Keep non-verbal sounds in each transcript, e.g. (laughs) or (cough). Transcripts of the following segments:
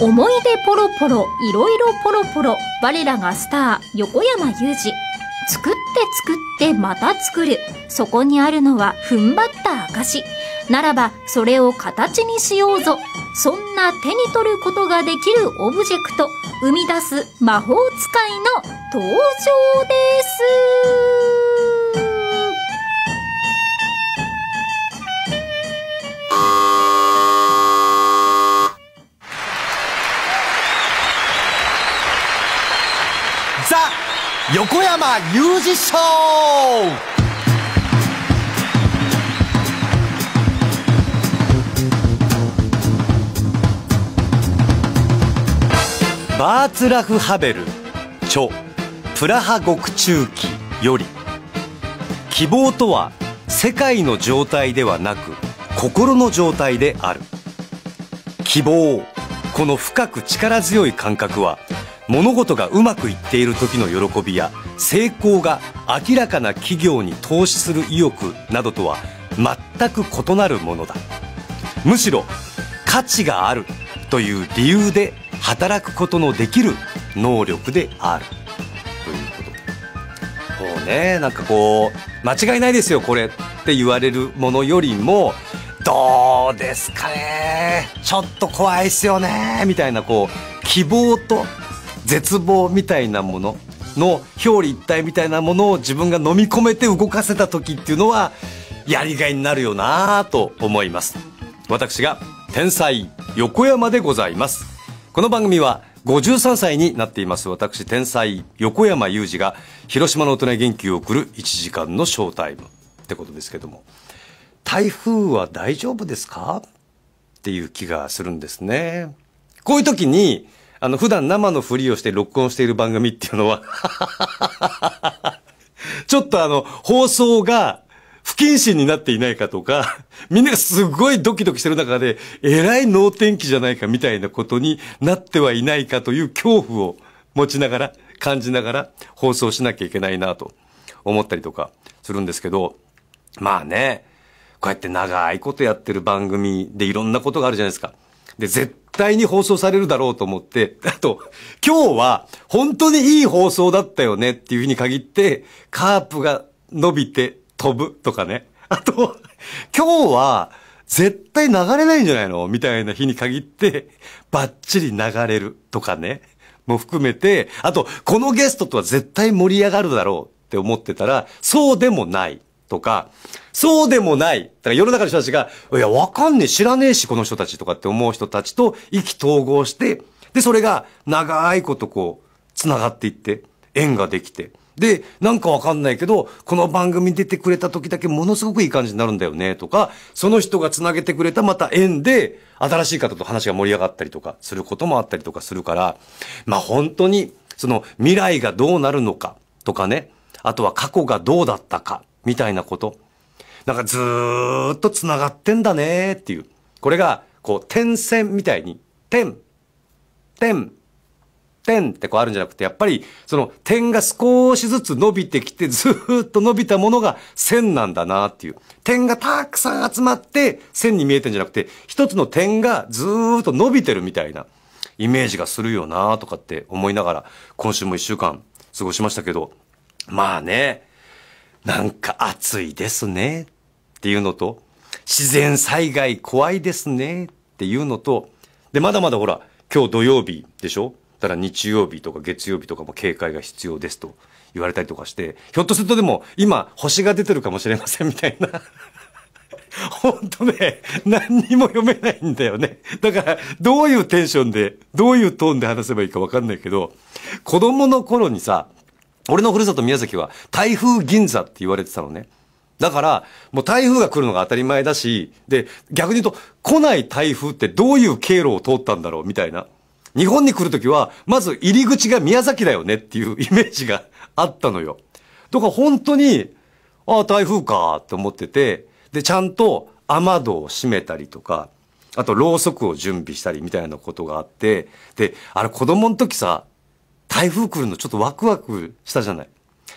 思い出ポロポロ、いろいろポロポロ、我らがスター、横山裕二。作って作ってまた作る。そこにあるのは踏ん張った証。ならば、それを形にしようぞ。そんな手に取ることができるオブジェクト、生み出す魔法使いの登場です。横山裕二賞バーツラフ・ハベル著プラハ獄中記より希望とは世界の状態ではなく心の状態である希望この深く力強い感覚は物事がうまくいっている時の喜びや成功が明らかな企業に投資する意欲などとは全く異なるものだむしろ価値があるという理由で働くことのできる能力であるということこうねなんかこう間違いないですよこれって言われるものよりもどうですかねちょっと怖いっすよねみたいなこう希望と絶望みたいなものの表裏一体みたいなものを自分が飲み込めて動かせた時っていうのはやりがいになるよなと思います私が天才横山でございますこの番組は53歳になっています私天才横山裕二が広島の大人元気を送る1時間のショータイムってことですけども台風は大丈夫ですかっていう気がするんですねこういう時にあの、普段生のふりをして録音している番組っていうのは (laughs) ちょっとあの、放送が不謹慎になっていないかとか、みんながすごいドキドキしてる中で、えらい脳天気じゃないかみたいなことになってはいないかという恐怖を持ちながら、感じながら放送しなきゃいけないなと思ったりとかするんですけど、まあね、こうやって長いことやってる番組でいろんなことがあるじゃないですか。で、絶対に放送されるだろうと思って、あと、今日は本当にいい放送だったよねっていううに限って、カープが伸びて飛ぶとかね。あと、今日は絶対流れないんじゃないのみたいな日に限って、バッチリ流れるとかね。も含めて、あと、このゲストとは絶対盛り上がるだろうって思ってたら、そうでもない。とか、そうでもない。だから世の中の人たちが、いや、わかんねえ、知らねえし、この人たちとかって思う人たちと意気投合して、で、それが長いことこう、繋がっていって、縁ができて。で、なんかわかんないけど、この番組に出てくれた時だけものすごくいい感じになるんだよね、とか、その人が繋げてくれたまた縁で、新しい方と話が盛り上がったりとか、することもあったりとかするから、まあ本当に、その未来がどうなるのか、とかね、あとは過去がどうだったか、みたいなこと。なんかずっと繋がってんだねっていう。これが、こう、点線みたいに、点、点、点ってこうあるんじゃなくて、やっぱり、その点が少しずつ伸びてきて、ずっと伸びたものが線なんだなっていう。点がたくさん集まって線に見えてんじゃなくて、一つの点がずっと伸びてるみたいなイメージがするよなとかって思いながら、今週も一週間過ごしましたけど、まあね、なんか暑いですねっていうのと、自然災害怖いですねっていうのと、で、まだまだほら、今日土曜日でしょだから日曜日とか月曜日とかも警戒が必要ですと言われたりとかして、ひょっとするとでも今星が出てるかもしれませんみたいな。(laughs) 本当ね、何にも読めないんだよね。だから、どういうテンションで、どういうトーンで話せばいいかわかんないけど、子供の頃にさ、俺のふるさと宮崎は台風銀座って言われてたのね。だから、もう台風が来るのが当たり前だし、で、逆に言うと、来ない台風ってどういう経路を通ったんだろうみたいな。日本に来るときは、まず入り口が宮崎だよねっていう (laughs) イメージがあったのよ。だから本当に、ああ、台風かと思ってて、で、ちゃんと雨戸を閉めたりとか、あとろうそくを準備したりみたいなことがあって、で、あれ子供の時さ、台風来るのちょっとワクワクしたじゃない。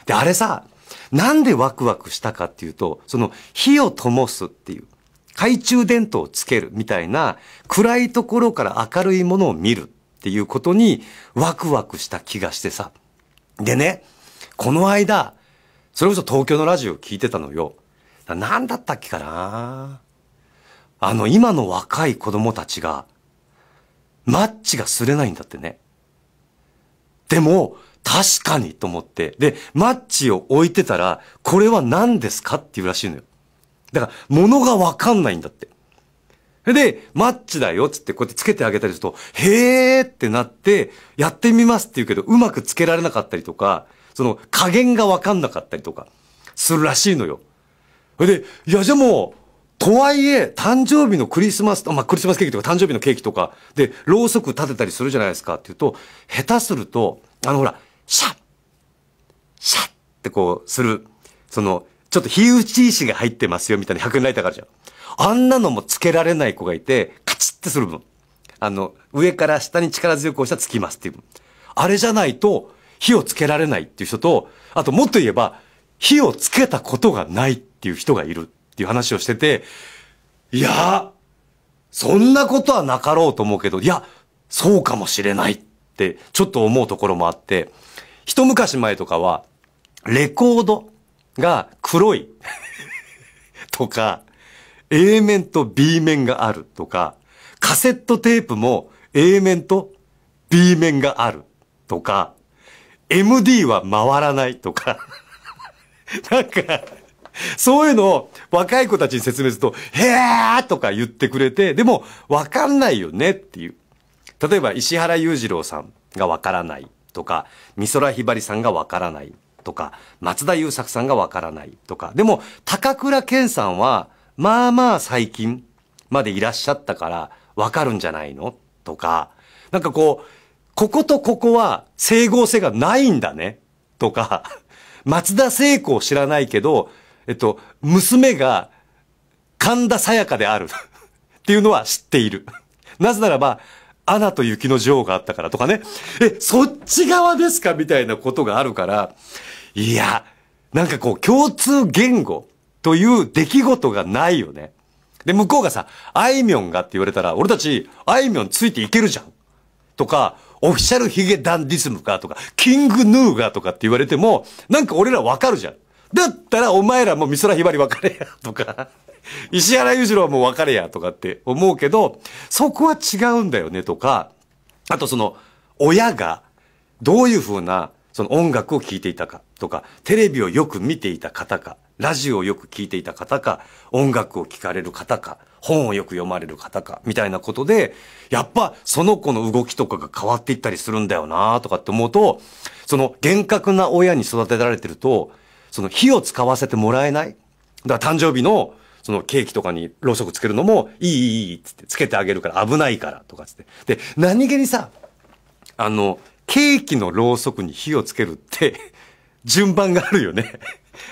で、あれさ、なんでワクワクしたかっていうと、その火を灯すっていう、懐中電灯をつけるみたいな、暗いところから明るいものを見るっていうことにワクワクした気がしてさ。でね、この間、それこそ東京のラジオを聞いてたのよ。なんだったっけかなあの、今の若い子供たちが、マッチがすれないんだってね。でも、確かにと思って。で、マッチを置いてたら、これは何ですかっていうらしいのよ。だから、物がわかんないんだって。で、マッチだよっつってこうやってつけてあげたりすると、へーってなって、やってみますって言うけど、うまくつけられなかったりとか、その加減がわかんなかったりとか、するらしいのよ。で、いやじゃあもう、とはいえ、誕生日のクリスマス、まあ、クリスマスケーキとか誕生日のケーキとかで、ろうそく立てたりするじゃないですかっていうと、下手すると、あのほら、シャッシャッってこう、する、その、ちょっと火打ち石が入ってますよみたいな100円ライターがあるじゃん。あんなのもつけられない子がいて、カチッってする分。あの、上から下に力強く押したらつきますっていう分。あれじゃないと、火をつけられないっていう人と、あともっと言えば、火をつけたことがないっていう人がいる。っていう話をしてて、いや、そんなことはなかろうと思うけど、いや、そうかもしれないってちょっと思うところもあって、一昔前とかは、レコードが黒い (laughs) とか、A 面と B 面があるとか、カセットテープも A 面と B 面があるとか、MD は回らないとか (laughs) なんか (laughs) そういうのを若い子たちに説明すると、へーとか言ってくれて、でもわかんないよねっていう。例えば石原裕次郎さんがわからないとか、美空ひばりさんがわからないとか、松田優作さんがわからないとか。でも高倉健さんは、まあまあ最近までいらっしゃったからわかるんじゃないのとか、なんかこう、こことここは整合性がないんだねとか、松田聖子を知らないけど、えっと、娘が神田沙也加である (laughs) っていうのは知っている。なぜならば、アナと雪の女王があったからとかね。え、そっち側ですかみたいなことがあるから、いや、なんかこう、共通言語という出来事がないよね。で、向こうがさ、あいみょんがって言われたら、俺たち、あいみょんついていけるじゃん。とか、オフィシャルヒゲダンディズムかとか、キングヌーがとかって言われても、なんか俺らわかるじゃん。だったらお前らも美空ひばり別れやとか、(laughs) 石原裕次郎も別れやとかって思うけど、そこは違うんだよねとか、あとその、親がどういうふうなその音楽を聴いていたかとか、テレビをよく見ていた方か、ラジオをよく聴いていた方か、音楽を聴かれる方か、本をよく読まれる方か、みたいなことで、やっぱその子の動きとかが変わっていったりするんだよなとかって思うと、その厳格な親に育てられてると、その火を使わせてもらえない。だから誕生日の、そのケーキとかにろうそくつけるのも、いいいいいいつって、つけてあげるから危ないからとかつって。で、何気にさ、あの、ケーキのろうそくに火をつけるって順番があるよね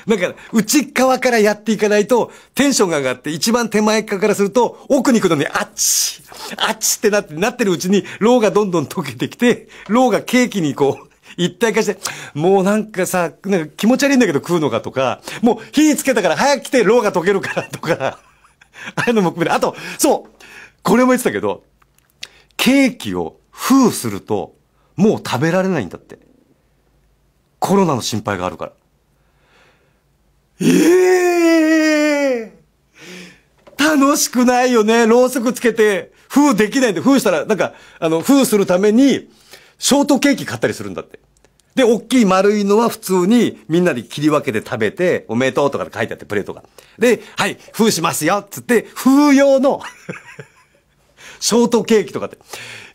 なんか、内側からやっていかないと、テンションが上がって、一番手前側からすると、奥に行くのに、あっち、あっちってなって、なってるうちに、ろうがどんどん溶けてきて、ろうがケーキにこう、一体化して、もうなんかさ、なんか気持ち悪いんだけど食うのかとか、もう火つけたから早く来て、ろうが溶けるからとか、(laughs) ああいうのも含めて、あと、そう、これも言ってたけど、ケーキを封すると、もう食べられないんだって。コロナの心配があるから。ええー、楽しくないよね。ろうそくつけて、封できないんで、封したら、なんか、あの、封するために、ショートケーキ買ったりするんだって。で、大きい丸いのは普通にみんなで切り分けて食べて、おめでとうとかで書いてあって、プレートが。で、はい、封しますよっつって、封用の (laughs) ショートケーキとかって。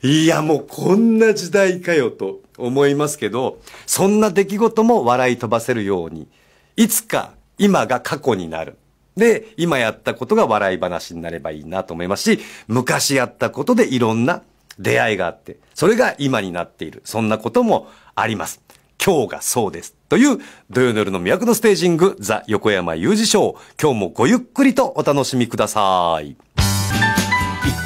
いや、もうこんな時代かよと思いますけど、そんな出来事も笑い飛ばせるように、いつか今が過去になる。で、今やったことが笑い話になればいいなと思いますし、昔やったことでいろんな出会いがあって、それが今になっている。そんなこともあります。今日がそうです。という、土曜の夜の魅惑のステージング、ザ・横山雄二賞。今日もごゆっくりとお楽しみください。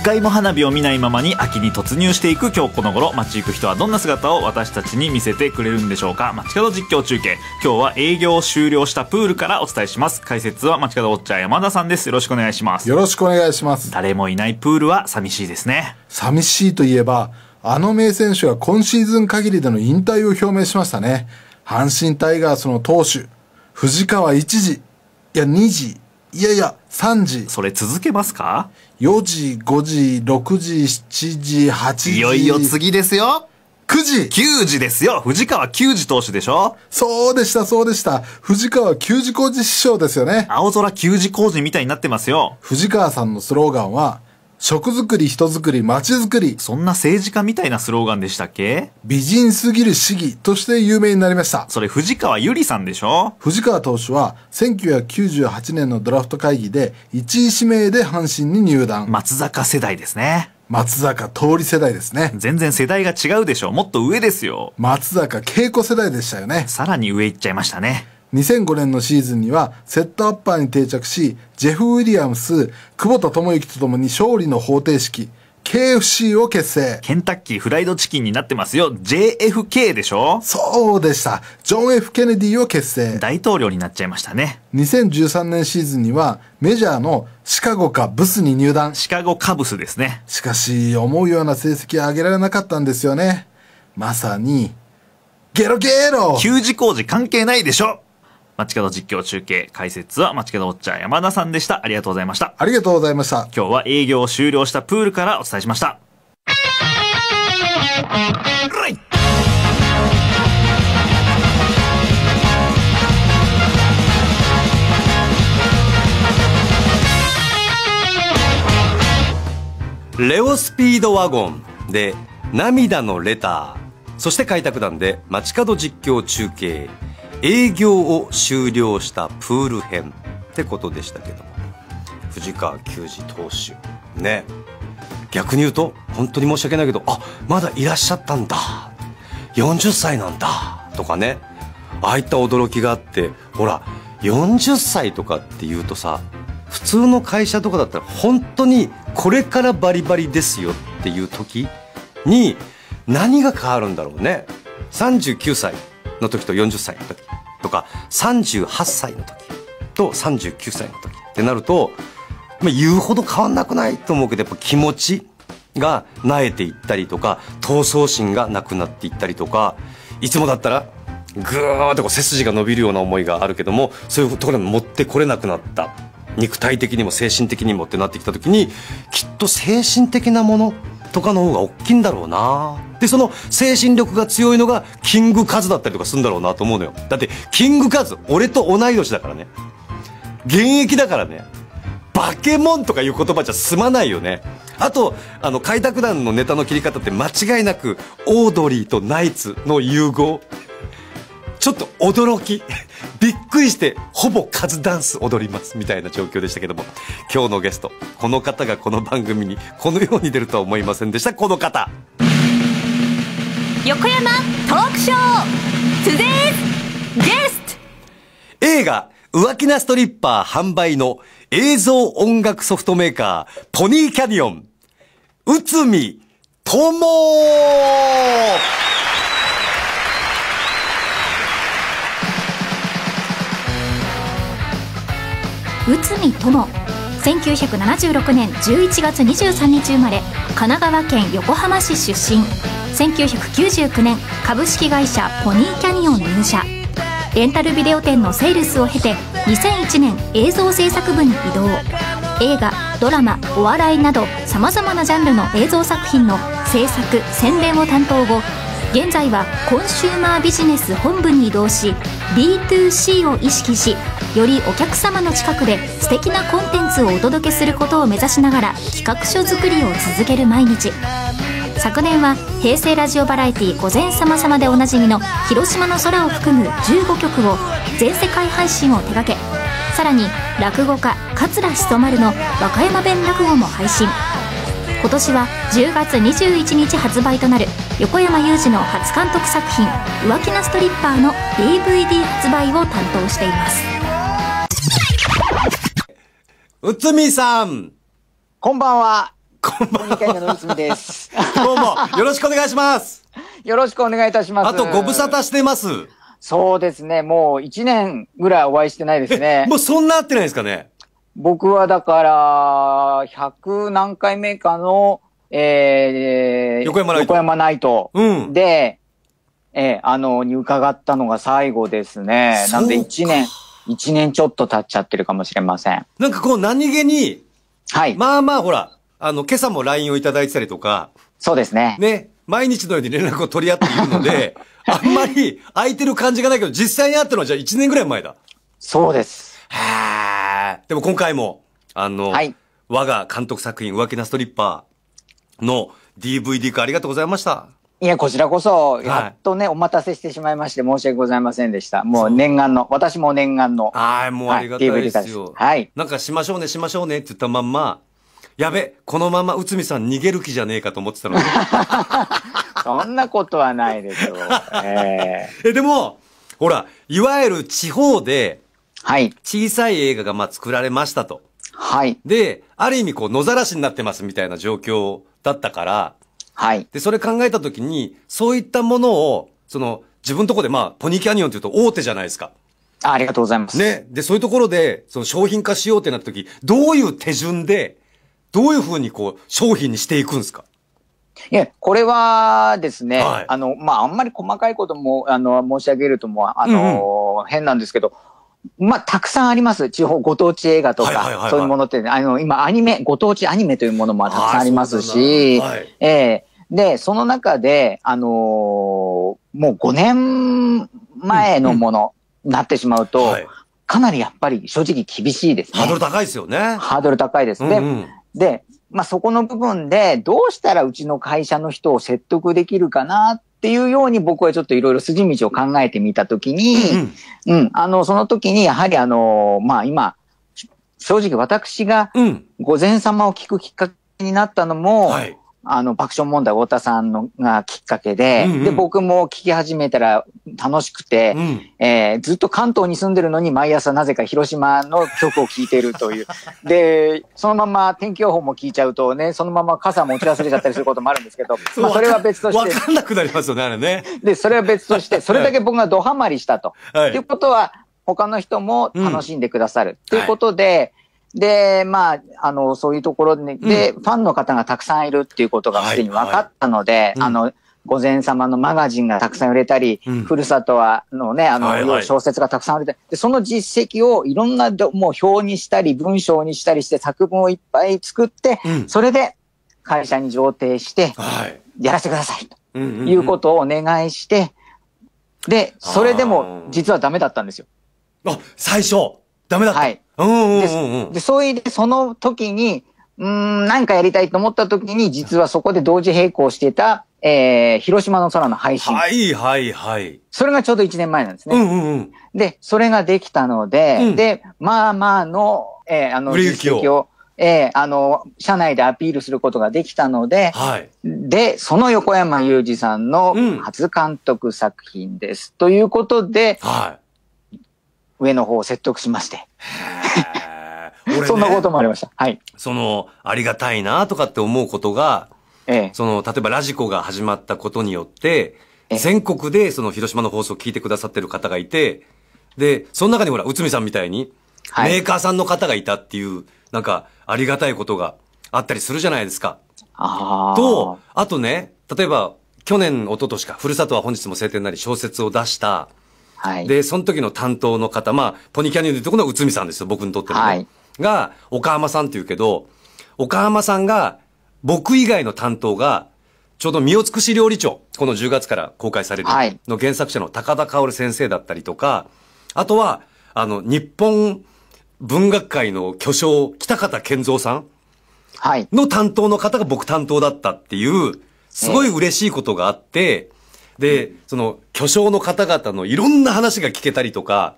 回も花火を見ないままに秋に突入していく今日この頃街行く人はどんな姿を私たちに見せてくれるんでしょうか街角実況中継今日は営業を終了したプールからお伝えします解説は街角ウォッチャー山田さんですよろしくお願いしますよろしくお願いします誰もいないプールは寂しいですね寂しいといえばあの名選手は今シーズン限りでの引退を表明しましたね阪神タイガースの投手藤川一時いや二時いやいや、3時。それ続けますか ?4 時、5時、6時、7時、8時。いよいよ次ですよ9時 !9 時ですよ藤川球児投手でしょそうでした、そうでした。藤川球児工事師匠ですよね。青空球児工事みたいになってますよ。藤川さんのスローガンは、食作り、人作り、街づくり。そんな政治家みたいなスローガンでしたっけ美人すぎる市議として有名になりました。それ藤川ゆりさんでしょ藤川投手は1998年のドラフト会議で1位指名で阪神に入団。松坂世代ですね。松坂通り世代ですね。全然世代が違うでしょ。もっと上ですよ。松坂慶子世代でしたよね。さらに上行っちゃいましたね。2005年のシーズンにはセットアッパーに定着し、ジェフ・ウィリアムス、久保田智之とともに勝利の方程式、KFC を結成。ケンタッキーフライドチキンになってますよ。JFK でしょそうでした。ジョン・ F・ ケネディを結成。大統領になっちゃいましたね。2013年シーズンにはメジャーのシカゴかブスに入団。シカゴカブスですね。しかし、思うような成績は上げられなかったんですよね。まさに、ゲロゲロ給時工事関係ないでしょ街角実況中継解説は街角おっちゃん山田さんでした。ありがとうございました。ありがとうございました。今日は営業を終了したプールからお伝えしました。レオスピードワゴンで涙のレター。そして開拓団で街角実況中継。営業を終了したプール編ってことでしたけども藤川球児投手ね逆に言うと本当に申し訳ないけどあまだいらっしゃったんだ40歳なんだとかねああいった驚きがあってほら40歳とかっていうとさ普通の会社とかだったら本当にこれからバリバリですよっていう時に何が変わるんだろうね39歳の時と40歳の時とか38歳の時と39歳の時ってなると、まあ、言うほど変わんなくないと思うけどやっぱ気持ちが苗えていったりとか闘争心がなくなっていったりとかいつもだったらぐーっとこう背筋が伸びるような思いがあるけどもそういうところに持ってこれなくなった肉体的にも精神的にもってなってきた時にきっと精神的なものとかの方が大きいんだろうなでその精神力が強いのがキングカズだったりとかするんだろうなと思うのよだってキングカズ俺と同い年だからね現役だからねバケモンとかいう言葉じゃ済まないよねあとあの開拓団のネタの切り方って間違いなくオードリーとナイツの融合ちょっと驚きびっくりしてほぼカズダンス踊りますみたいな状況でしたけども今日のゲストこの方がこの番組にこのように出るとは思いませんでしたこの方横山トークショートゥデイズゲスト映画浮気なストリッパー販売の映像音楽ソフトメーカーポニーキャニオン内海智内海友1976年11月23日生まれ神奈川県横浜市出身1999年株式会社ポニーキャニオン入社レンタルビデオ店のセールスを経て2001年映像制作部に移動映画ドラマお笑いなどさまざまなジャンルの映像作品の制作宣伝を担当後現在はコンシューマービジネス本部に移動し b 2 c を意識しよりお客様の近くで素敵なコンテンツをお届けすることを目指しながら企画書作りを続ける毎日昨年は平成ラジオバラエティ「午前さまさま」でおなじみの広島の空を含む15曲を全世界配信を手掛けさらに落語家桂志祖丸の和歌山弁落語も配信今年は10月21日発売となる横山裕二の初監督作品「浮気なストリッパー」の DVD 発売を担当していますうつみさんこんばんは。こんばんは。会のうつです。(laughs) どうも、よろしくお願いします。よろしくお願いいたします。あと、ご無沙汰してます。そうですね。もう1年ぐらいお会いしてないですね。(laughs) もうそんな会ってないですかね僕はだから、100何回目かの、えー、横山ナイト。横山ナイト。うん。で、えー、あの、に伺ったのが最後ですね。なんで1年。1年ちょっと経っちゃってるかもしれません。なんかこう何気に、はい。まあまあほら、あの、今朝も LINE をいただいてたりとか。そうですね。ね。毎日のように連絡を取り合っているので、(laughs) あんまり空いてる感じがないけど、実際に会ったのはじゃあ1年ぐらい前だ。そうです。へでも今回も、あの、はい、我が監督作品、浮気なストリッパーの DVD 化ありがとうございました。いや、こちらこそ、やっとね、はい、お待たせしてしまいまして申し訳ございませんでした。もう念願の、私も念願の。はい、もうありがたいですよ。はい。なんかしましょうね、しましょうねって言ったまんま、やべ、このまま内海さん逃げる気じゃねえかと思ってたのに。(laughs) そんなことはないでしょう。えー、(laughs) え。でも、ほら、いわゆる地方で、はい。小さい映画がまあ作られましたと。はい。で、ある意味こう野ざらしになってますみたいな状況だったから、はい。で、それ考えたときに、そういったものを、その、自分のところで、まあ、ポニーキャニオンというと大手じゃないですか。あありがとうございます。ね。で、そういうところで、その商品化しようってなったとき、どういう手順で、どういうふうにこう、商品にしていくんですかいや、これはですね、はい、あの、まあ、あんまり細かいことも、あの、申し上げるとも、あの、うん、変なんですけど、まあ、たくさんあります。地方ご当地映画とか、そういうものって、ね、あの、今、アニメ、ご当地アニメというものもたくさんありますし、はい、ええーで、その中で、あのー、もう5年前のものになってしまうと、うんうんはい、かなりやっぱり正直厳しいですね。ハードル高いですよね。ハードル高いです。ね。うんうん、で、まあ、そこの部分で、どうしたらうちの会社の人を説得できるかなっていうように僕はちょっといろいろ筋道を考えてみたときに、うん、うん、あの、その時にやはりあのー、まあ、今、正直私が、御前様を聞くきっかけになったのも、はい、あの、爆笑問題太田さんのがきっかけで、うんうん、で、僕も聞き始めたら楽しくて、うん、えー、ずっと関東に住んでるのに毎朝なぜか広島の曲を聴いてるという。(laughs) で、そのまま天気予報も聞いちゃうとね、そのまま傘持ち忘れちゃったりすることもあるんですけど、(laughs) まあそれは別として。わかんなくなりますよね、あれね。で、それは別として、それだけ僕がドハマりしたと。はい、ということは、他の人も楽しんでくださる。と、うん、いうことで、はいで、まあ、あの、そういうところで、で、ファンの方がたくさんいるっていうことがすでに分かったので、あの、午前様のマガジンがたくさん売れたり、うん、ふるさとはのね、あの、はいはい、小説がたくさん売れたり、でその実績をいろんなもう表にしたり、文章にしたりして作文をいっぱい作って、うん、それで会社に上呈して、はい、やらせてください、ということをお願いして、で、それでも実はダメだったんですよ。あ、最初ダメだったはい。で、それでその時に、うん、何かやりたいと思った時に、実はそこで同時並行してた、えー、広島の空の配信。はいはいはい。それがちょうど1年前なんですね。うんうんうん。で、それができたので、うん、で、まあまあの、えー、あの、実績を、えー、あの、社内でアピールすることができたので、はい、で、その横山裕二さんの初監督作品です。うん、ということで、はい、上の方を説得しまして。(laughs) ね、そんなこともありました。はい。その、ありがたいなとかって思うことが、ええ、その、例えばラジコが始まったことによって、ええ、全国でその広島の放送を聞いてくださってる方がいて、で、その中にほら、内海さんみたいに、はい、メーカーさんの方がいたっていう、なんか、ありがたいことがあったりするじゃないですか。あと、あとね、例えば、去年、一昨年か、ふるさとは本日も晴天なり小説を出した、はい、で、その時の担当の方、まあ、ポニーキャニオンでいうところの内海さんですよ、僕にとっての、ね、はい、が、岡浜さんっていうけど、岡浜さんが、僕以外の担当が、ちょうど身を尽くし料理長、この10月から公開される、の原作者の高田薫先生だったりとか、あとは、あの、日本文学界の巨匠、北方健三さんの担当の方が僕担当だったっていう、すごい嬉しいことがあって、えーで、その、巨匠の方々のいろんな話が聞けたりとか、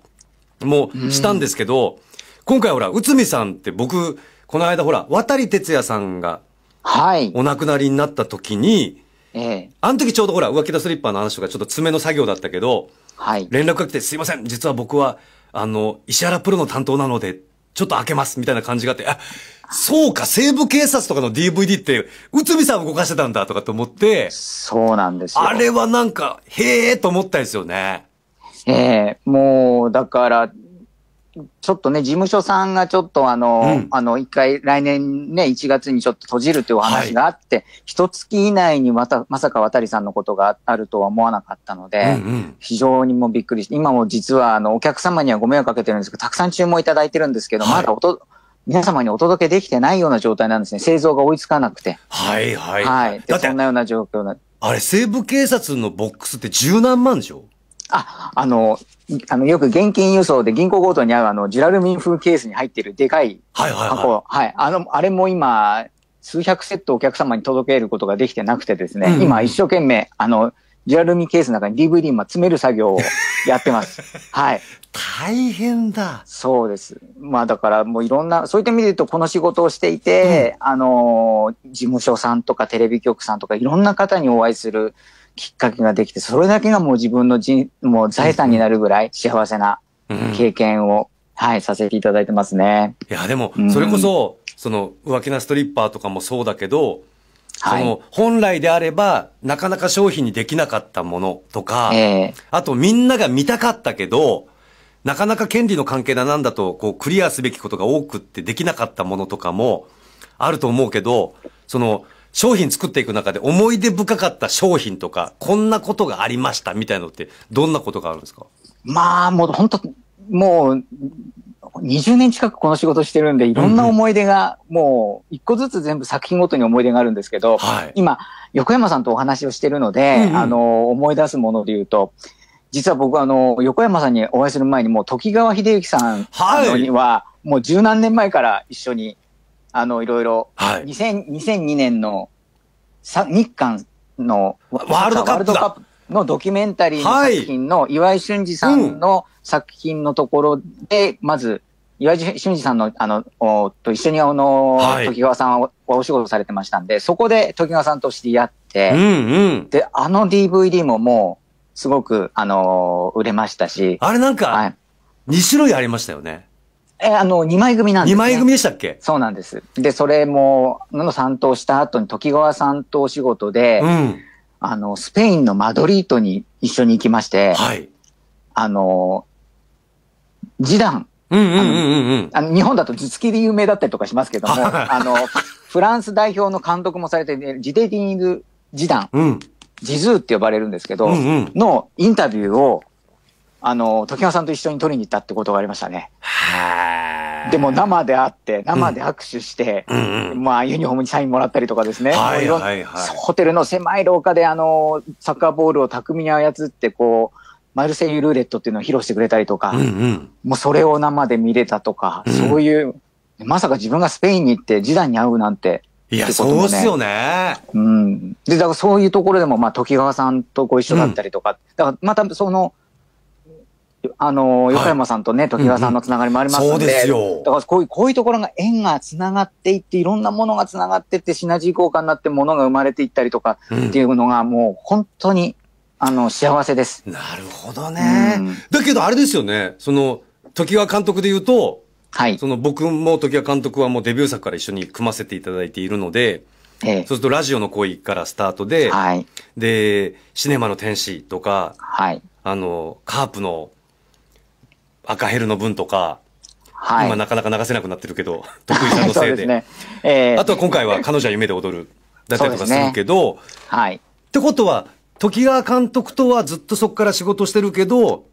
もうしたんですけど、今回ほら、内海さんって僕、この間ほら、渡哲也さんが、はい。お亡くなりになった時に、ええ。あの時ちょうどほら、浮気とスリッパの話とか、ちょっと爪の作業だったけど、はい。連絡が来て、すいません、実は僕は、あの、石原プロの担当なので、ちょっと開けますみたいな感じがあって、あ、そうか、西部警察とかの DVD って、内海さん動かしてたんだとかと思って。そうなんですよ。あれはなんか、へえと思ったんですよね。ええー、もう、だから、ちょっとね、事務所さんがちょっとあの、うん、あの、一回来年ね、1月にちょっと閉じるというお話があって、一、はい、月以内にまた、まさか渡さんのことがあるとは思わなかったので、うんうん、非常にもびっくりして、今も実はあの、お客様にはご迷惑かけてるんですけど、たくさん注文いただいてるんですけど、はい、まだおと、皆様にお届けできてないような状態なんですね。製造が追いつかなくて。はいはい。はい。そんなような状況な。あれ、西部警察のボックスって十何万でしょあ、あの、あのよく現金輸送で銀行強盗に合うあの、ジュラルミン風ケースに入ってるでかい箱。はいはい、はい、はい。あの、あれも今、数百セットお客様に届けることができてなくてですね、うん、今一生懸命、あの、ジュラルミケースの中に DVD 今詰める作業をやってます。(laughs) はい。大変だ。そうです。まあだからもういろんな、そういった意味で言うとこの仕事をしていて、うん、あの、事務所さんとかテレビ局さんとかいろんな方にお会いする、きっかけができて、それだけがもう自分のじもう財産になるぐらい幸せな経験を、うん、はい、させていただいてますね。いや、でも、それこそ、うん、その、浮気なストリッパーとかもそうだけど、はい、その、本来であれば、なかなか商品にできなかったものとか、えー、あとみんなが見たかったけど、なかなか権利の関係だなんだと、こう、クリアすべきことが多くってできなかったものとかも、あると思うけど、その、商品作っていく中で思い出深かった商品とか、こんなことがありましたみたいなのって、どんなことがあるんですかまあ、もう本当、もう、20年近くこの仕事してるんで、いろんな思い出が、もう、一個ずつ全部作品ごとに思い出があるんですけど、はい、今、横山さんとお話をしてるので、うんうん、あの、思い出すもので言うと、実は僕はあの、横山さんにお会いする前に、もう、時川秀幸さんには、はい、もう十何年前から一緒にあの、いろいろ、はい、2002年の日韓のワールドカップのドキュメンタリーの作品の岩井俊二さんの作品のところで、まず、岩井俊二さんの、あの、おと一緒にあの、はい、時川さんはお仕事されてましたんで、そこで時川さんと知り合って、うんうん、で、あの DVD ももう、すごく、あのー、売れましたし。あれなんか、はい、2種類ありましたよね。えあの、二枚組なんです、ね。枚組でしたっけそうなんです。で、それも、ののさんした後に、時川さんとお仕事で、うん、あの、スペインのマドリードに一緒に行きまして、はい。あの、ジダン。うんうんうんうん。あの日本だと頭突きで有名だったりとかしますけども、あの、フランス代表の監督もされて、ね、ジデディール・ジダン、うん、ジズーって呼ばれるんですけど、うんうん、のインタビューをあの、時川さんと一緒に撮りに行ったってことがありましたね。でも生で会って、生で握手して、うんまあユニフォームにサインもらったりとかですね。はいはいはい、ホテルの狭い廊下であの、サッカーボールを巧みに操って、こう、マルセイユルーレットっていうのを披露してくれたりとか、うんうん、もうそれを生で見れたとか、うん、そういう、まさか自分がスペインに行って時代に会うなんて、いや、ね、そうですよね。うん。で、だからそういうところでも、まあ、時川さんとご一緒だったりとか、うん、だからまたその、あの、横山さんとね、常盤さんのつながりもありますので、そうですよ。だからこういう、こういうところが縁がつながっていって、いろんなものがつながっていって、シナジー効果になってものが生まれていったりとかっていうのが、もう本当に、あの、幸せです。なるほどね。だけどあれですよね、その、常盤監督で言うと、はい。その僕も常盤監督はもうデビュー作から一緒に組ませていただいているので、ええ、そうするとラジオの恋からスタートで、はい、で、シネマの天使とか、はい、あの、カープの赤ヘルの分とか、はい、今なかなか流せなくなってるけど、(laughs) 徳井さんのせいで。(laughs) でねえー、あとは今回は彼女は夢で踊るだったりとかするけど、ね、はい。ってことは、時川監督とはずっとそこから仕事してるけど、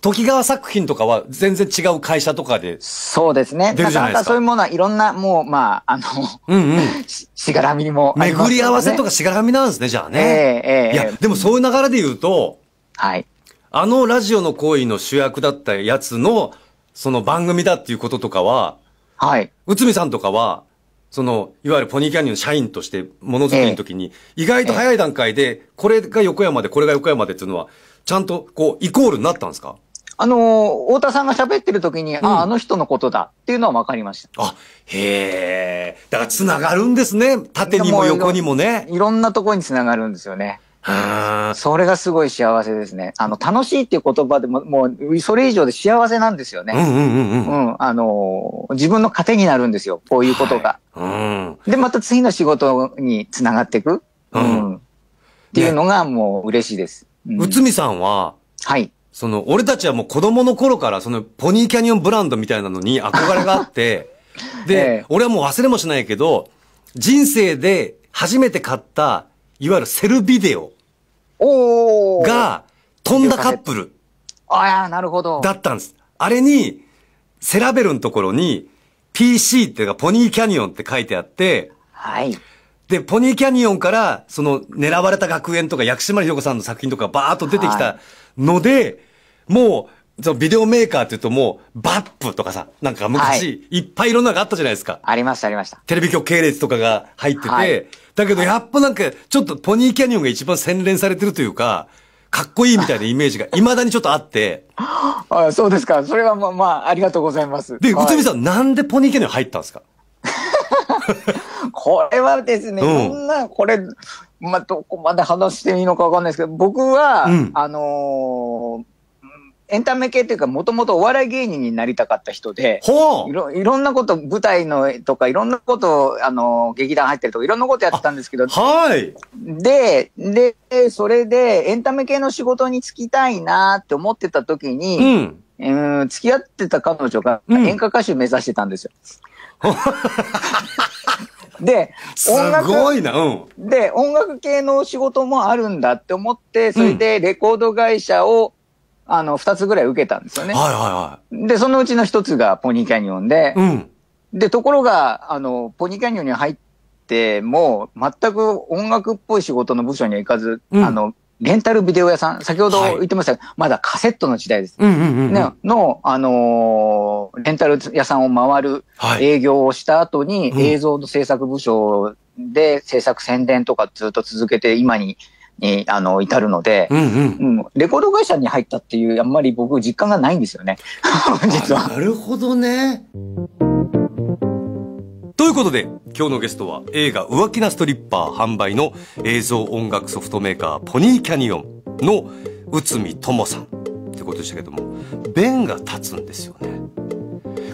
時川作品とかは全然違う会社とかで。そうですね。出るじゃないですか。かそういうものはいろんな、もう、まあ、あの、うんうん、し (laughs) しがらみも、ね、巡り合わせとかしがらみなんですね、じゃあね。えー、えー、いや、でもそういう流れで言うと、はい。あのラジオの行為の主役だったやつの、その番組だっていうこととかは、はい。内海さんとかは、その、いわゆるポニーキャニオンの社員として、ものづくりの時に、意外と早い段階で、これが横山で、これが横山でっていうのは、ちゃんと、こう、イコールになったんですかあのー、太田さんが喋ってる時に、うん、ああ、の人のことだっていうのは分かりました。あ、へえ。だから繋がるんですね。縦にも横にもね。いろんなところに繋がるんですよね。それがすごい幸せですね。あの、楽しいっていう言葉でも、もう、それ以上で幸せなんですよね。うん、うんうん、あのー、自分の糧になるんですよ。こういうことが。はい、で、また次の仕事につながっていく。うん。っていうのがもう嬉しいです。内海さんは、はい。その、俺たちはもう子供の頃から、その、ポニーキャニオンブランドみたいなのに憧れがあって、(laughs) で、ええ、俺はもう忘れもしないけど、人生で初めて買った、いわゆるセルビデオ。おが飛んだカップル。ああ、なるほど。だったんです。あれに、セラベルのところに、PC っていうか、ポニーキャニオンって書いてあって、はい。で、ポニーキャニオンから、その、狙われた学園とか、薬師丸ひろ子さんの作品とか、バーっと出てきたので、はい、もう、そのビデオメーカーっていうともう、バップとかさ、なんか昔、い、っぱいいろんなのがあったじゃないですか。ありました、ありました。テレビ局系列とかが入ってて、はい、だけどやっぱなんか、ちょっとポニーキャニオンが一番洗練されてるというか、かっこいいみたいなイメージが (laughs) 未だにちょっとあって。あそうですか。それはまあ、まあ、ありがとうございます。で、宇都宮さん、なんでポニーキャニオン入ったんですか (laughs) これはですね、うん、そんな、これ、まあ、どこまで話していいのかわかんないですけど、僕は、うん、あのーエンタメ系っていうか、もともとお笑い芸人になりたかった人で、いろいろんなこと、舞台のとか、いろんなこと、あの、劇団入ってるとか、いろんなことやってたんですけど、はい。で、で、それで、エンタメ系の仕事に就きたいなって思ってた時に、うん、うん付き合ってた彼女が演歌歌手目指してたんですよ。う (laughs) んで、音楽、うん、で、音楽系の仕事もあるんだって思って、それでレコード会社を、あの、二つぐらい受けたんですよね。はいはいはい。で、そのうちの一つがポニーキャニオンで、うん、で、ところが、あの、ポニーキャニオンに入って、もう、全く音楽っぽい仕事の部署には行かず、うん、あの、レンタルビデオ屋さん、先ほど言ってましたが、はい、まだカセットの時代です。うんうんうんうん、ね、の、あのー、レンタル屋さんを回る営業をした後に、はい映像の制作部署で制作宣伝とかずっと続けて、今ににあの至るので、うん、うんうん、レコード会社に入ったっていう、あんまり僕、実感がないんですよね、(laughs) 実は。なるほどね。ということで、今日のゲストは映画浮気なストリッパー販売の映像音楽ソフトメーカーポニーキャニオンの内海智さんってことでしたけども、弁が立つんですよね。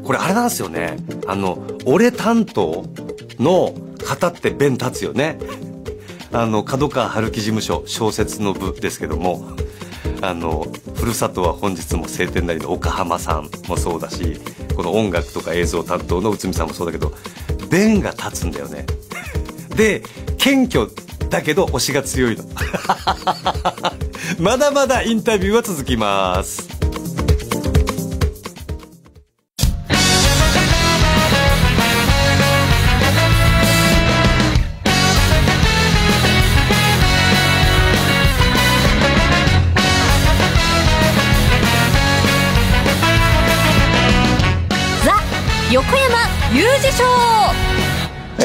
これあれなんですよね。あの、俺担当の方って弁立つよね。あの角川春樹事務所小説の部ですけどもあのふるさとは本日も晴天なりの岡浜さんもそうだしこの音楽とか映像担当の内海さんもそうだけど弁が立つんだよねで謙虚だけど推しが強いの (laughs) まだまだインタビューは続きますしょう、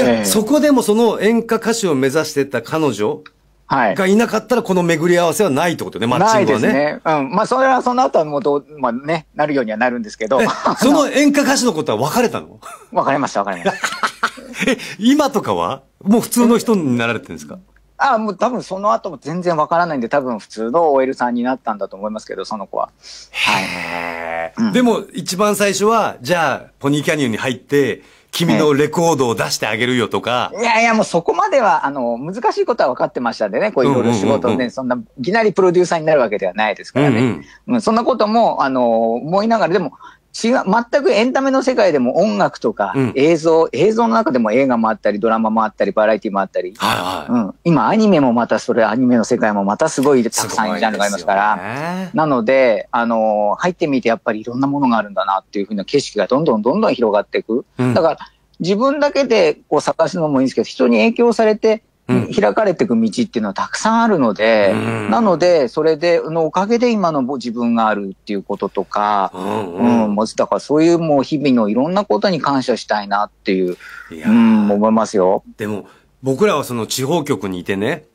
えー、そこでもその演歌歌手を目指してた彼女はい、がいなかったら、この巡り合わせはないってことね、マッチングはね。ないですね。うん。まあ、それはその後はもうまあね、なるようにはなるんですけど。その演歌歌手のことは別れたの別れました、別れました。(laughs) え、今とかはもう普通の人になられてるんですかあもう多分その後も全然わからないんで、多分普通の OL さんになったんだと思いますけど、その子は。はい。うん、でも、一番最初は、じゃあ、ポニーキャニオンに入って、君のレコードを出してあげるよとか。いやいや、もうそこまでは、あの、難しいことは分かってましたんでね、こういろいろ仕事で、ね、そんな、いきなりプロデューサーになるわけではないですからね。うん、うん、そんなことも、あの、思いながら、でも、違う、全くエンタメの世界でも音楽とか映像、うん、映像の中でも映画もあったり、ドラマもあったり、バラエティもあったり、はいはいうん、今アニメもまたそれ、アニメの世界もまたすごいたくさんジャンルがありますから、ね、なので、あの、入ってみてやっぱりいろんなものがあるんだなっていうふうな景色がどんどんどんどん広がっていく。うん、だから、自分だけでこう探すのもいいんですけど、人に影響されて、開かれていく道っていうのはたくさんあるので、うん、なので、それで、のおかげで今の自分があるっていうこととか、うん、うん、だからそういうもう日々のいろんなことに感謝したいなっていう、うん、思いますよ。でも、僕らはその地方局にいてね、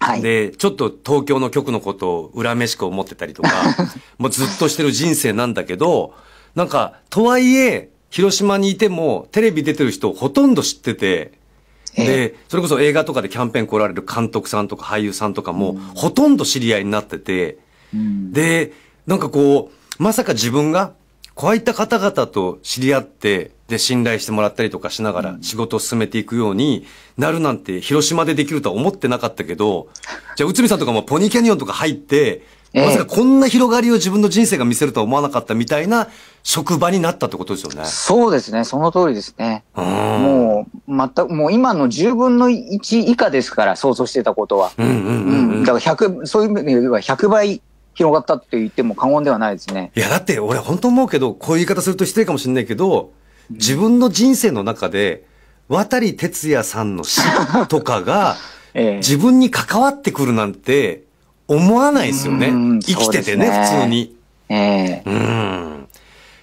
はい、で、ちょっと東京の局のことを恨めしく思ってたりとか、(laughs) もうずっとしてる人生なんだけど、なんか、とはいえ、広島にいてもテレビ出てる人ほとんど知ってて、で、それこそ映画とかでキャンペーン来られる監督さんとか俳優さんとかも、ほとんど知り合いになってて、で、なんかこう、まさか自分が、こういった方々と知り合って、で、信頼してもらったりとかしながら仕事を進めていくようになるなんて、広島でできるとは思ってなかったけど、じゃあ、内海さんとかもポニーキャニオンとか入って、まさかこんな広がりを自分の人生が見せるとは思わなかったみたいな職場になったってことですよね。そうですね。その通りですね。うもう、まく、もう今の10分の1以下ですから、想像してたことは。うんうんうん、うんうん、だから100、そういう意味で言えば100倍広がったって言っても過言ではないですね。いや、だって俺本当思うけど、こういう言い方すると失礼かもしれないけど、自分の人生の中で、渡哲也さんの死とかが、(laughs) 自分に関わってくるなんて、思わないですよね。生きててね、ね普通に。ええー、うん。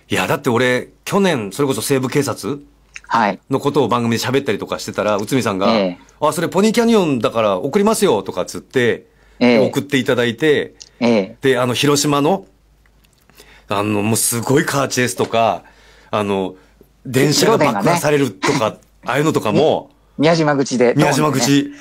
いや、だって俺、去年、それこそ西部警察はい。のことを番組で喋ったりとかしてたら、内海さんが、えー、あ、それポニーキャニオンだから送りますよとかつって、えー、送っていただいて、えー、で、あの、広島の、あの、もうすごいカーチェイスとか、あの、電車が爆破されるとか、ね、ああいうのとかも、宮島口で、宮島口。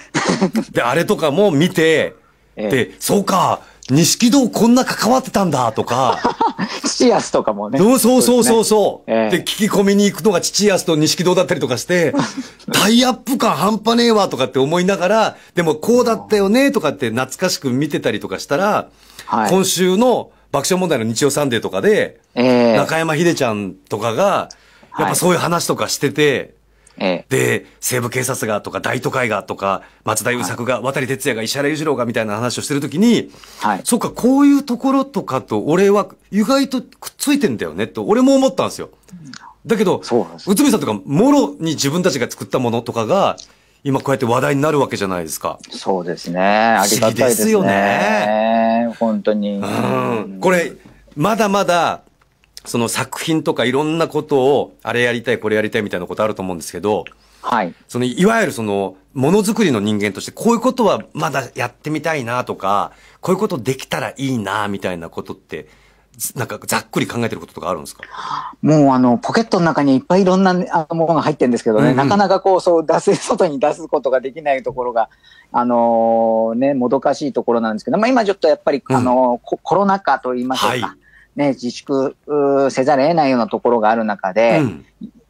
で、あれとかも見て、で、そうか、錦戸こんな関わってたんだとか。(laughs) 父安とかもね。そうそうそうそう。そうで、ねえ聞き込みに行くのが父安と錦戸だったりとかして、(laughs) タイアップ感半端ねえわとかって思いながら、でもこうだったよねとかって懐かしく見てたりとかしたら、はい、今週の爆笑問題の日曜サンデーとかで、えー、中山秀ちゃんとかが、やっぱそういう話とかしてて、で、西部警察がとか、大都会がとか、松田優作が、はい、渡哲也が、石原裕次郎がみたいな話をしてるときに、はい、そっか、こういうところとかと、俺は意外とくっついてんだよね、と、俺も思ったんですよ。だけど、内海さんとか、もろに自分たちが作ったものとかが、今こうやって話題になるわけじゃないですか。そうですね。ありがたいですね。ですよね。本当に。うん。これ、まだまだ、その作品とかいろんなことを、あれやりたい、これやりたいみたいなことあると思うんですけど、はい。その、いわゆるその、ものづくりの人間として、こういうことはまだやってみたいなとか、こういうことできたらいいな、みたいなことって、なんかざっくり考えてることとかあるんですかもうあの、ポケットの中にいっぱいいろんなものが入ってるんですけどね、うんうん、なかなかこう、そう、出せ、外に出すことができないところが、あのー、ね、もどかしいところなんですけど、まあ今ちょっとやっぱり、あのーうん、コロナ禍と言いますか。はいね、自粛せざるを得ないようなところがある中で、うん、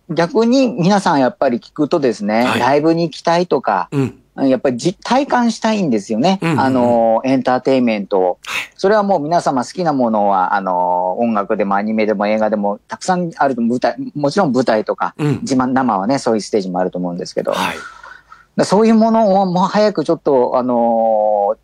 逆に皆さんやっぱり聞くとですね、はい、ライブに行きたいとか、うんやっぱり実体感したいんですよね。うんうん、あの、エンターテインメントを。それはもう皆様好きなものは、あの、音楽でもアニメでも映画でもたくさんあると、舞台、もちろん舞台とか、うん、自慢、生はね、そういうステージもあると思うんですけど。はい、そういうものをもう早くちょっと、あの、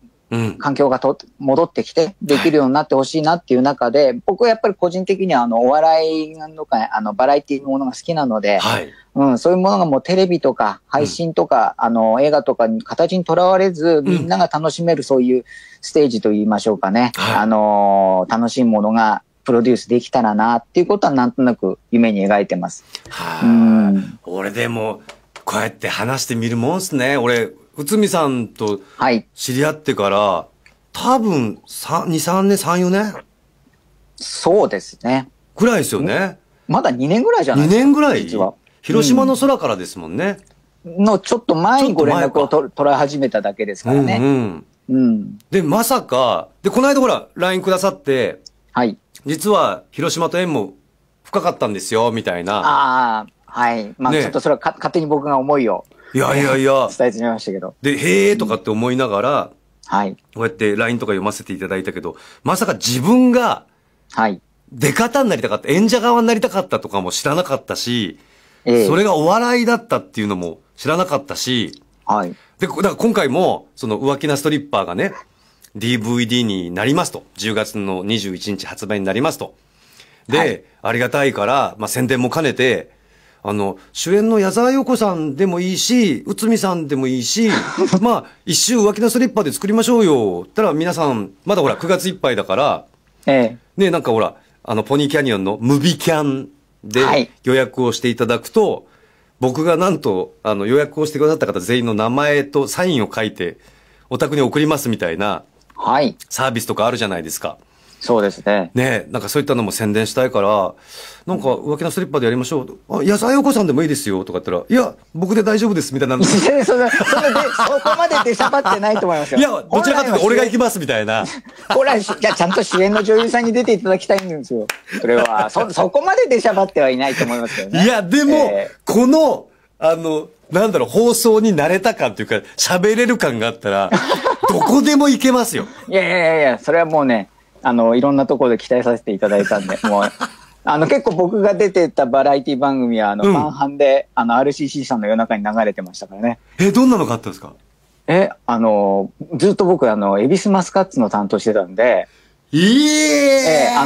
環境がと戻ってきてできるようになってほしいなっていう中で、はい、僕はやっぱり個人的にはあのお笑いとかあのバラエティーのものが好きなので、はい、うん、そういうものがもうテレビとか配信とか、うん、あの映画とかに形にとらわれずみんなが楽しめるそういうステージといいましょうかね、うん、あの楽しいものがプロデュースできたらなっていうことはなんとなく夢に描いてます。はあ、うん、俺でもこうやって話してみるもんすね俺内海さんと知り合ってから、はい、多分2、3年、3、4年そうですね。ぐらいですよね。まだ2年ぐらいじゃないですか。2年ぐらい広島の空からですもんね。うん、の、ちょっと前にご連絡を取取ら始めただけですからね。うん、うん、うん。で、まさか、で、この間ほら、LINE くださって、はい。実は、広島と縁も深かったんですよ、みたいな。ああ、はい。まあ、ね、ちょっとそれはか勝手に僕が思いを。いやいやいや。伝えてしまいましたけど。で、へえとかって思いながら、はい。こうやって LINE とか読ませていただいたけど、まさか自分が、はい。出方になりたかった、演者側になりたかったとかも知らなかったし、ええ、それがお笑いだったっていうのも知らなかったし、はい。で、だから今回も、その浮気なストリッパーがね、DVD になりますと。10月の21日発売になりますと。で、はい、ありがたいから、まあ、宣伝も兼ねて、あの、主演の矢沢陽子さんでもいいし、内海さんでもいいし、(laughs) まあ、一周浮気のスリッパで作りましょうよ。たら皆さん、まだほら、9月いっぱいだから、ええ。ね、なんかほら、あの、ポニーキャニオンのムビキャンで予約をしていただくと、はい、僕がなんと、あの、予約をしてくださった方全員の名前とサインを書いて、お宅に送りますみたいな、サービスとかあるじゃないですか。はいそうですね。ねなんかそういったのも宣伝したいから、なんか浮気のスリッパでやりましょう。あ、野菜お子さんでもいいですよ、とか言ったら、いや、僕で大丈夫です、みたいな。それ、そそれで、そこまで出しゃばってないと思いますよ。いや、どちらかというと俺が行きます、みたいな。ほら、じ (laughs) ゃちゃんと主演の女優さんに出ていただきたいんですよ。それは、そ、そこまで出しゃばってはいないと思いますけどね。いや、でも、えー、この、あの、なんだろう、放送に慣れた感というか、喋れる感があったら、(laughs) どこでも行けますよ。いやいやいや、それはもうね、あの、いろんなところで期待させていただいたんで、(laughs) もう、あの、結構僕が出てたバラエティ番組は、あの、うん、半で、あの、RCC さんの夜中に流れてましたからね。え、どんなのがあったんですかえ、あの、ずっと僕、あの、エビスマスカッツの担当してたんで、えー、えー、あ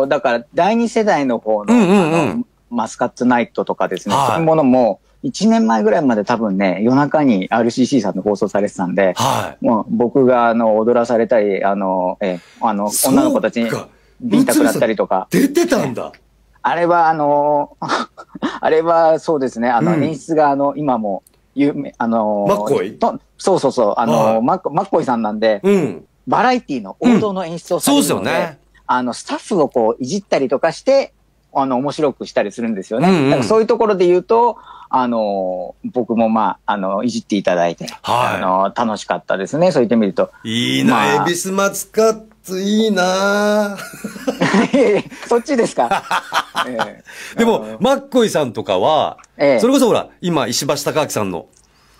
の、だから、第二世代の方の、うんうんうん、マスカッツナイトとかですね、はい、そういうものも、1年前ぐらいまで多分ね、夜中に RCC さんの放送されてたんで、はい、もう僕があの踊らされたり、あの、えあの女の子たちにビンタくらったりとか。出てたんだ、あれはあの、あれは (laughs) そうですね、あの演出があの、今も有名、あの、マッコイそうそうそう、あの、マッコイさんなんで、バラエティの王道の演出をされるので、そうですよね。あの、スタッフをこう、いじったりとかして、あの、面白くしたりするんですよね。うんうん、だからそういうところで言うと、あの、僕もまあ、あの、いじっていただいて、はい、あの、楽しかったですね。そう言ってみると。いいな、まあ、マツカッツ、いいな (laughs) そっちですか、(laughs) えー、でも、マッコイさんとかは、えー、それこそほら、今、石橋貴明さんの、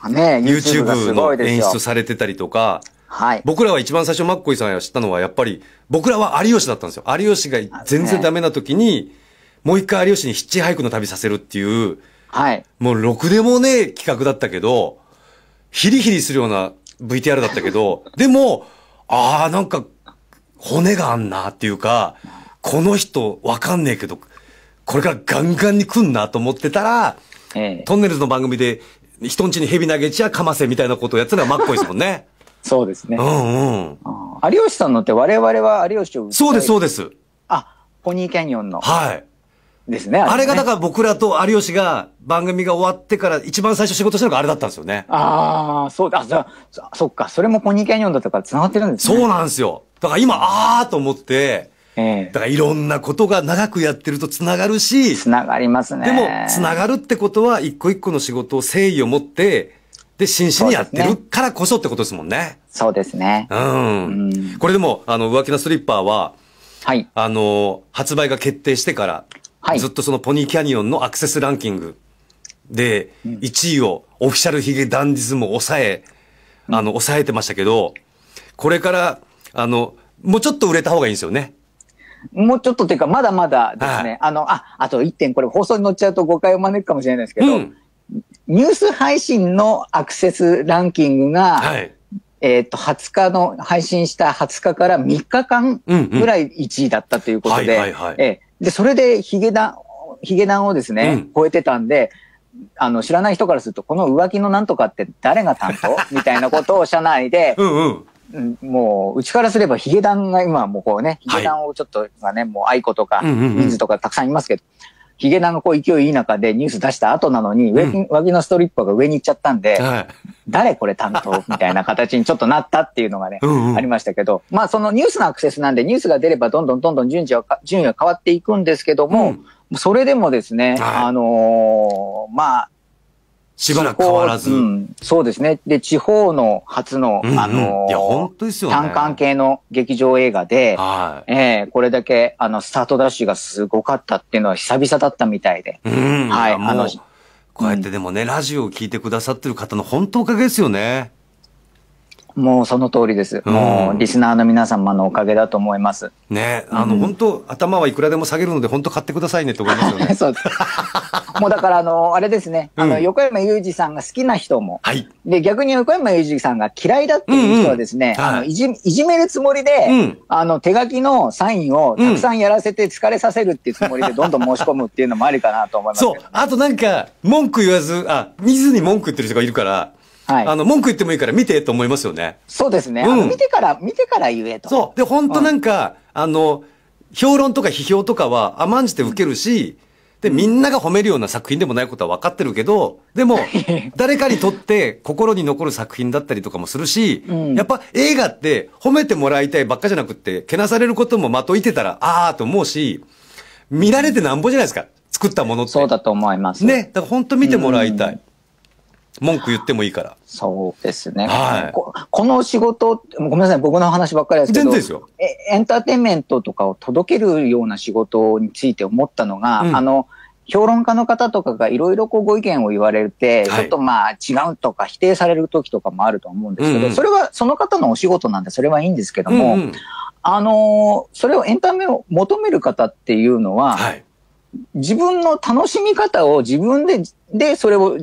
ね、YouTube の演出されてたりとか、はい、僕らは一番最初マッコイさんが知ったのは、やっぱり、僕らは有吉だったんですよ。有吉が全然ダメな時に、もう一回有吉にヒッチハイクの旅させるっていう、はい。もうろくでもねえ企画だったけど、ヒリヒリするような VTR だったけど、(laughs) でも、ああ、なんか、骨があんなっていうか、この人わかんねえけど、これからガンガンに来んなと思ってたら、ええ、トンネルズの番組で人んちに蛇投げちゃかませみたいなことをやってたのはマッコイですもんね。(laughs) そうですね。うんうん。有吉さんのって我々は有吉をそうです、そうです。あ、ポニーキャニオンの。はい。ですね。あれがだから僕らと有吉が番組が終わってから一番最初仕事したのがあれだったんですよね。ああ、そうだ。そそっか。それもポニーキャニオンだったから繋がってるんですね。そうなんですよ。だから今、ああと思って、ええ、だからいろんなことが長くやってると繋がるし。繋がりますね。でも、繋がるってことは一個一個の仕事を誠意を持って、で、真摯にやってるからこそってことですもんね。そうですね。うん。うん、これでも、あの、浮気のストリッパーは、はい。あの、発売が決定してから、はい、ずっとそのポニーキャニオンのアクセスランキングで、1位をオフィシャルヒゲダンディズムを抑え、あの、抑えてましたけど、これから、あの、もうちょっと売れた方がいいんですよね。もうちょっとというか、まだまだですね、はい、あの、あ、あと1点、これ放送に乗っちゃうと誤解を招くかもしれないですけど、うん、ニュース配信のアクセスランキングが、はい、えっ、と、20日の、配信した20日から3日間ぐらい1位だったということで、で、それでヒゲダン、ヒゲダンをですね、超えてたんで、あの、知らない人からすると、この浮気のなんとかって誰が担当 (laughs) みたいなことを社内で、うんうんもう、うちからすればヒゲダンが今もうこうね、ヒゲダンをちょっとがね、もう愛子とか、水とかたくさんいますけど、ヒゲナのこう勢いいい中でニュース出した後なのに、上、うん、脇のストリッパーが上に行っちゃったんで、はい、誰これ担当みたいな形にちょっとなったっていうのがね、うんうん、ありましたけど、まあそのニュースのアクセスなんで、ニュースが出ればどんどんどんどん順序は順位は変わっていくんですけども、うん、それでもですね、はい、あのー、まあ、しばらく変わらず、うん。そうですね。で、地方の初の、うんうん、あのね、単館系の劇場映画で、はい、えー、これだけ、あの、スタートダッシュがすごかったっていうのは久々だったみたいで。うん、はい、あの、こうやってでもね、うん、ラジオを聞いてくださってる方の本当おかげですよね。もうその通りです。うん、もうリスナーの皆様のおかげだと思います。ね、あの、うん、本当頭はいくらでも下げるので本当買ってくださいねと思いますよね。(laughs) そうです。もうだからあのあれですね。あの、横山裕二さんが好きな人も、はい、で逆に横山裕二さんが嫌いだっていう人はですね、あのいじいじめるつもりで、あの手書きのサインをたくさんやらせて疲れさせるっていうつもりでどんどん申し込むっていうのもありかなと思います、ね、そう。あとなんか文句言わず、あ見ずに文句言ってる人がいるから。はい、あの、文句言ってもいいから見てと思いますよね。そうですね。うん、見てから、見てから言えと。そう。で、本当なんか、うん、あの、評論とか批評とかは甘んじて受けるし、で、みんなが褒めるような作品でもないことは分かってるけど、でも、(laughs) 誰かにとって心に残る作品だったりとかもするし、うん、やっぱ映画って褒めてもらいたいばっかじゃなくって、けなされることもまといてたら、あーと思うし、見られてなんぼじゃないですか。作ったものって。そうだと思います。ね。だから本当見てもらいたい。うん文句言ってもいいから。そうですね、はい、こ。この仕事、ごめんなさい、僕の話ばっかりですけど、全然ですよエンターテインメントとかを届けるような仕事について思ったのが、うん、あの、評論家の方とかがいろいろご意見を言われて、はい、ちょっとまあ違うとか否定される時とかもあると思うんですけど、うんうん、それはその方のお仕事なんでそれはいいんですけども、うんうん、あのそれをエンタメを求める方っていうのは、はい、自分の楽しみ方を自分で、で、それを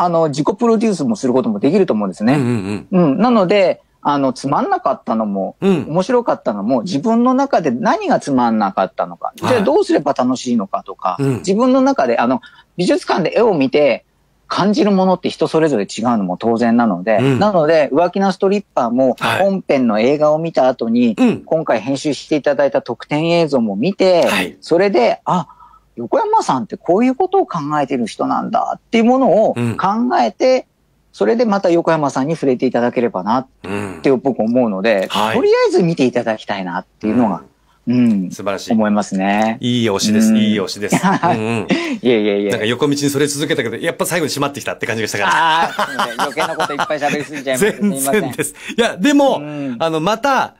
あの、自己プロデュースもすることもできると思うんですね。うん、うん、なので、あの、つまんなかったのも、うん、面白かったのも、自分の中で何がつまんなかったのか、じゃあどうすれば楽しいのかとか、はい、自分の中で、あの、美術館で絵を見て、感じるものって人それぞれ違うのも当然なので、うん、なので、浮気なストリッパーも、本編の映画を見た後に、はい、今回編集していただいた特典映像も見て、はい、それで、あ、横山さんってこういうことを考えてる人なんだっていうものを考えて、うん、それでまた横山さんに触れていただければなって僕思うので、うんはい、とりあえず見ていただきたいなっていうのが、うん、うん、素晴らしい。思いますね。いい推しです、いい推しです。は (laughs) い。いやいやいや。なんか横道にそれ続けたけど、やっぱ最後に閉まってきたって感じがしたから。ああ、余計なこといっぱい喋りすぎちゃいました。(laughs) 全然です。いや、でも、あの、また、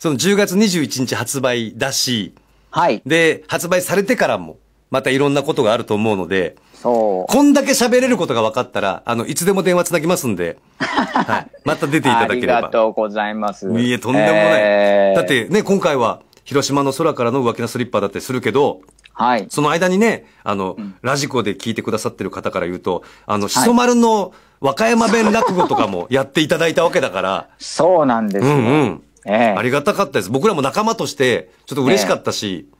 その10月21日発売だし、はい。で、発売されてからも、またいろんなことがあると思うので、そう。こんだけ喋れることが分かったら、あの、いつでも電話つなぎますんで、(laughs) はい。また出ていただければ。ありがとうございます。いいえ、とんでもない。えー、だってね、今回は、広島の空からの浮気なスリッパだってするけど、はい。その間にね、あの、うん、ラジコで聞いてくださってる方から言うと、あの、しそ丸の和歌山弁落語とかもやっていただいたわけだから。そうなんですよ。うんうん。えありがたかったです。僕らも仲間として、ちょっと嬉しかったし、え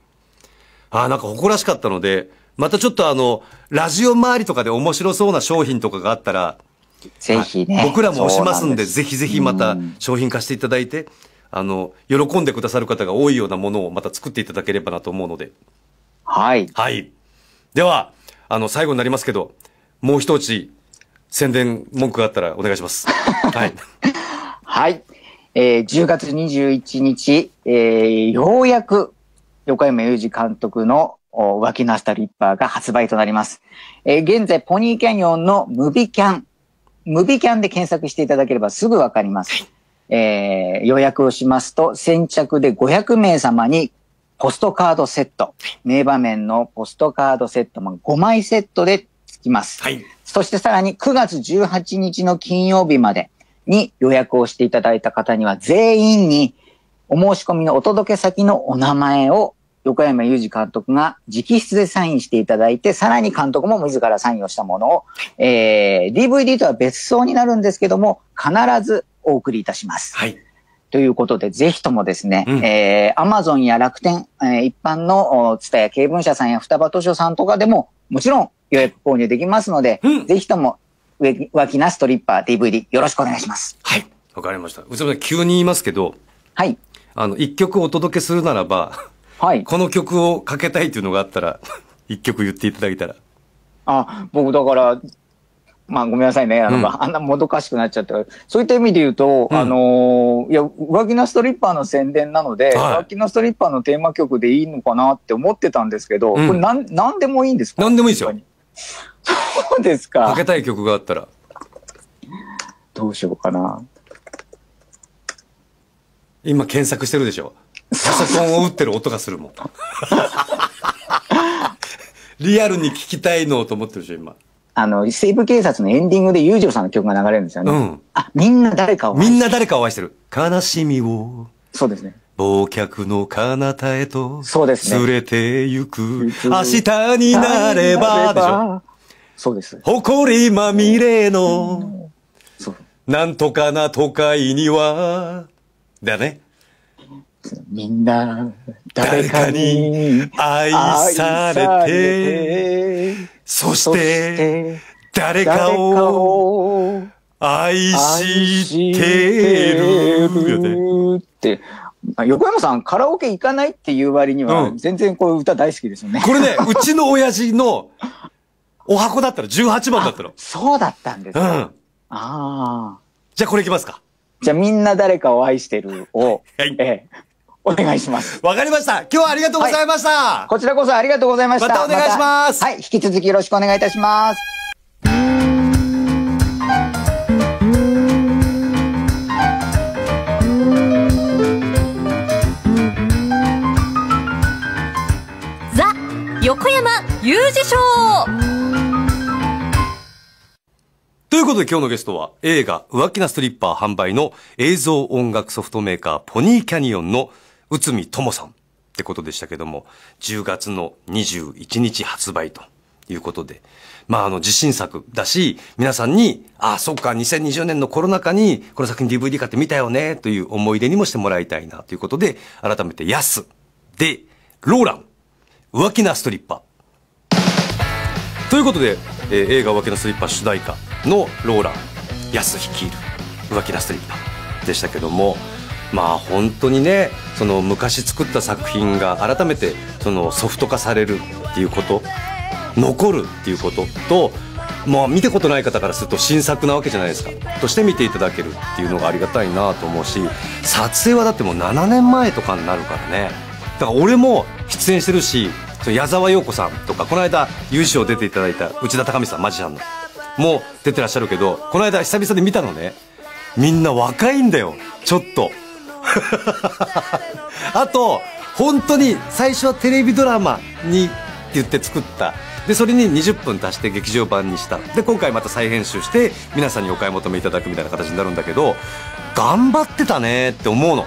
ああ、なんか誇らしかったので、またちょっとあの、ラジオ周りとかで面白そうな商品とかがあったら、ぜひね。僕らも押しますんで、んでぜひぜひまた商品化していただいて、あの、喜んでくださる方が多いようなものをまた作っていただければなと思うので。はい。はい。では、あの、最後になりますけど、もう一つ宣伝文句があったらお願いします。(laughs) はい。はい。えー、10月21日、えー、ようやく横山裕二監督の脇のたリッパーが発売となります。えー、現在、ポニーキャニオンのムビキャン、ムビキャンで検索していただければすぐわかります。えー、予約をしますと、先着で500名様にポストカードセット、名場面のポストカードセットも5枚セットで付きます。はい。そしてさらに9月18日の金曜日までに予約をしていただいた方には全員にお申し込みのお届け先のお名前を横山裕二監督が直筆でサインしていただいて、さらに監督も自らサインをしたものを、えー、DVD とは別荘になるんですけども、必ずお送りいたします。はい。ということで、ぜひともですね、うん、えー、Amazon や楽天、えー、一般の、蔦屋経文社さんや双葉図書さんとかでも、もちろん予約購入できますので、うん、ぜひとも、脇なストリッパー DVD よろしくお願いします。はい。わかりました。宇さん、急に言いますけど、はい。あの、一曲お届けするならば、はい。この曲をかけたいというのがあったら、(laughs) 一曲言っていただいたら。あ、僕だから、まあごめんなさいね。あの、うん、あんなもどかしくなっちゃったそういった意味で言うと、うん、あのー、いや、浮気のストリッパーの宣伝なので、はい、浮気のストリッパーのテーマ曲でいいのかなって思ってたんですけど、うん、これなん、なんでもいいんですかなんでもいいですよ。そうですか。かけたい曲があったら。どうしようかな。今検索してるでしょパソコンを打ってる音がするもん。(laughs) リアルに聞きたいのと思ってるでしょ、今。あの、西部警察のエンディングで裕次郎さんの曲が流れるんですよね。うん。あ、みんな誰かを。みんな誰かを愛してる。悲しみを。そうですね。忘却の彼方へと。そうですね。連れて行く。明日になれば。でしょ。そうです。誇りまみれの。そう。なんとかな都会には。だね。みんな誰かに愛されてそして誰かを愛してるって横山さんカラオケ行かないっていう割には全然こういう歌大好きですよね、これねうちの親父のお箱だったの18番だったのそうだったんですか、うん、ああじゃあこれいきますかじゃあみんな誰かを愛してるを、はい、えお願いします。わかりました。今日はありがとうございました、はい、こちらこそありがとうございました。またお願いします、はい、引き続きよろしくお願いいたします。ザ・横山裕二賞ということで今日のゲストは映画浮気なストリッパー販売の映像音楽ソフトメーカーポニーキャニオンの内海智さんってことでしたけども、10月の21日発売ということで、まあ、あの、自信作だし、皆さんに、ああ、そっか、2020年のコロナ禍に、この作品 DVD 買って見たよね、という思い出にもしてもらいたいな、ということで、改めて、ヤス、で、ローラン、浮気なストリッパ。ということで、えー、映画浮気なストリッパ主題歌のローラン、ヤス率いる、浮気なストリッパでしたけども、まあ、本当にね、その昔作った作品が改めてそのソフト化されるっていうこと残るっていうことと、まあ、見たことない方からすると新作なわけじゃないですかとして見ていただけるっていうのがありがたいなと思うし撮影はだってもう7年前とかになるからねだから俺も出演してるし矢沢陽子さんとかこの間優勝出ていただいた内田隆美さんマジシャンのも出てらっしゃるけどこの間久々で見たのねみんな若いんだよちょっと。(laughs) あと本当に最初はテレビドラマにって言って作ったでそれに20分足して劇場版にしたで今回また再編集して皆さんにお買い求めいただくみたいな形になるんだけど頑張ってたねって思うの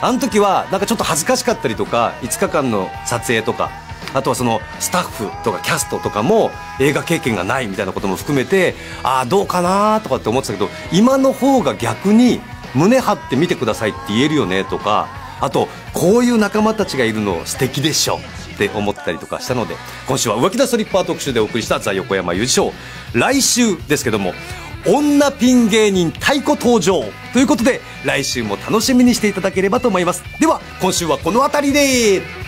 あの時はなんかちょっと恥ずかしかったりとか5日間の撮影とかあとはそのスタッフとかキャストとかも映画経験がないみたいなことも含めてああどうかなとかって思ってたけど今の方が逆に胸張って見てくださいって言えるよねとかあとこういう仲間たちがいるの素敵でしょって思ったりとかしたので今週は浮気だストリッパー特集でお送りした「ザ・横山由衣賞」来週ですけども女ピン芸人太鼓登場ということで来週も楽しみにしていただければと思いますでは今週はこの辺りで